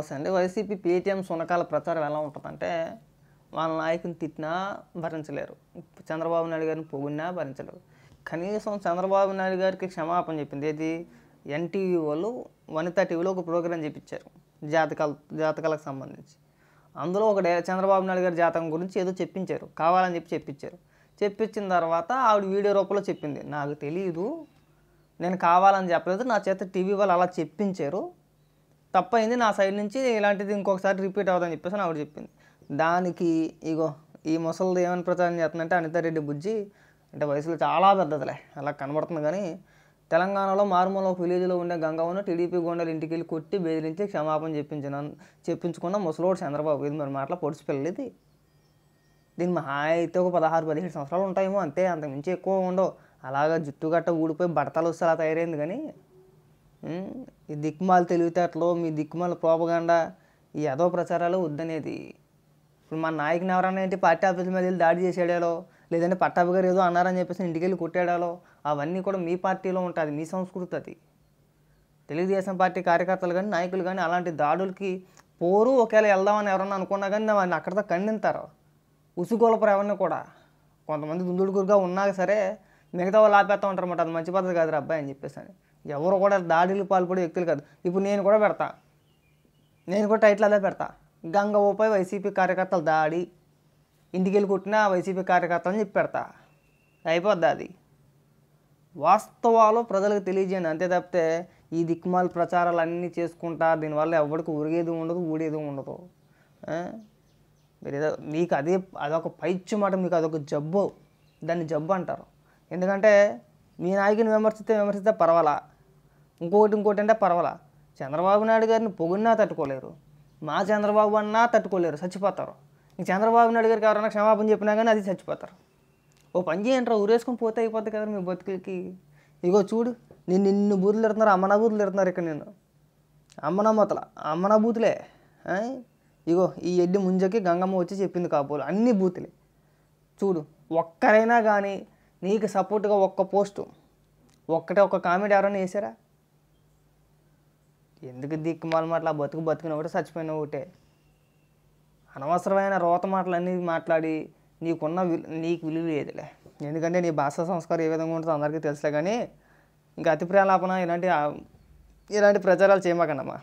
వస్తాయి అండి YCP Paytm సునకాల ప్రచారం ఎలా ఉంటుందంటే వాళ్ళ నాయకుని తిట్టినా భరించలేరు చంద్రబాబు నాయుడు గారిని పొగిడినా భరించలేరు కనీసం చంద్రబాబు నాయుడు గారికి క్షమాపణ చెప్పింది ఏది ఎన్టీవీ వాళ్ళు వనితా టీవీలో ఒక ప్రోగ్రాం చెప్పించారు జాతకాల జాతకాలకు సంబంధించి అందులో ఒక చంద్రబాబు నాయుడు గారి జాతకం గురించి ఏదో చెప్పించారు కావాలని చెప్పి చెప్పించారు చెప్పించిన తర్వాత ఆవిడ వీడియో రూపంలో చెప్పింది నాకు తెలియదు నేను కావాలని చెప్పలేదు నా చేత టీవీ వాళ్ళు అలా చెప్పించారు తప్పైంది నా సైడ్ నుంచి ఇలాంటిది ఇంకొకసారి రిపీట్ అవుతుందని చెప్పేసి ఆవిడ చెప్పింది దానికి ఇగో ఈ ముసలిది ఏమని ప్రచారం చేస్తుందంటే అనితారెడ్డి బుజ్జి అంటే వయసులో చాలా పెద్దదిలే అలా కనబడుతుంది కానీ తెలంగాణలో మారుమూల విలేజ్లో ఉండే గంగవ్వను టీడీపీ గుండెలు ఇంటికి వెళ్ళి కొట్టి బెదిరించి క్షమాపణ చెప్పించిన చెప్పించుకున్న ముసలోడు చంద్రబాబు ఇది మరి మాటల పొడిచి పిల్లలు దీని మహా అయితే ఒక పదహారు పదిహేడు సంవత్సరాలు ఉంటాయేమో అంతే అంతకుమించి ఎక్కువ ఉండవు అలాగా జుట్టు గట్ట ఊడిపోయి బడతలు వస్తే అలా తయారైంది కానీ ఈ దిక్మాల తెలివితేటలు మీ దిక్మాల ప్రోపగాండా ఈ యదో ప్రచారాలు వద్దనేది ఇప్పుడు మా నాయకుని ఎవరన్నా ఏంటి పార్టీ ఆఫీస్ మీద వెళ్ళి దాడి చేసేడాలో లేదంటే పట్టాభి గారు ఏదో అన్నారని చెప్పేసి ఇంటికి వెళ్ళి కొట్టాడాలో అవన్నీ కూడా మీ పార్టీలో ఉంటుంది మీ సంస్కృతి అది తెలుగుదేశం పార్టీ కార్యకర్తలు కానీ నాయకులు కానీ అలాంటి దాడులకి పోరు ఒకవేళ వెళ్దామని ఎవరన్నా అనుకున్నా కానీ వాడిని అక్కడితో ఖండింతారు ఉసుగోలపరు ఎవరిని కూడా కొంతమంది దుందుడుగురుగా ఉన్నా సరే మిగతా వాళ్ళు ఆపేస్తూ ఉంటారు అది మంచి పద్ధతి కాదురా అబ్బాయి అని చెప్పేసి అని ఎవరు కూడా దాడులు పాల్పడే వ్యక్తులు కాదు ఇప్పుడు నేను కూడా పెడతా నేను కూడా టైటిల్ అదే పెడతా గంగ ఊపాయి వైసీపీ కార్యకర్తలు దాడి ఇంటికి వెళ్ళి కొట్టిన వైసీపీ కార్యకర్తలని చెప్పి పెడతా అయిపోద్ది అది వాస్తవాలు ప్రజలకు తెలియజేయండి అంతే తప్పితే ఈ దిక్మాల ప్రచారాలు అన్నీ చేసుకుంటా దీనివల్ల ఎవరికి ఉరిగేది ఉండదు ఊడేది ఉండదు మీరు ఏదో మీకు అదే అదొక పైచ్చు మాట మీకు అదొక జబ్బు దాన్ని జబ్బు అంటారు ఎందుకంటే మీ నాయకుని విమర్శిస్తే విమర్శిస్తే పర్వాలా ఇంకోటి ఇంకోటి అంటే పర్వాలా చంద్రబాబు నాయుడు గారిని పొగున్నా తట్టుకోలేరు మా చంద్రబాబు అన్నా తట్టుకోలేరు చచ్చిపోతారు ఇంక చంద్రబాబు నాయుడు గారికి ఎవరైనా క్షమాపణ చెప్పినా కానీ అది చచ్చిపోతారు ఓ పని చేయంట్రా ఊరేసుకొని పోతే అయిపోద్ది కదా మీ బతుకులకి ఇగో చూడు నేను నిన్ను బూతులు తిడుతున్నారు అమ్మన బూతులు తిడుతున్నారు ఇక్కడ నేను అమ్మన మొతల అమ్మన బూతులే ఇగో ఈ ఎడ్డి ముంజకి గంగమ్మ వచ్చి చెప్పింది కాబోలు అన్ని బూతులే చూడు ఒక్కరైనా కానీ నీకు సపోర్ట్గా ఒక్క పోస్టు ఒక్కటే ఒక్క కామెడీ ఎవరైనా వేసారా ఎందుకు దిక్కుమాల మాటలు ఆ బతుకు బతుకుని ఒకటే చచ్చిపోయిన ఒకటే అనవసరమైన రోత మాటలు మాట్లాడి నీకున్న నీకు విలువ లేదులే ఎందుకంటే నీ భాషా సంస్కారం ఏ విధంగా ఉంటుందో అందరికీ తెలుసులే కానీ ఇంకా అతి ఇలాంటి ఇలాంటి ప్రచారాలు చేయమాకండమ్మా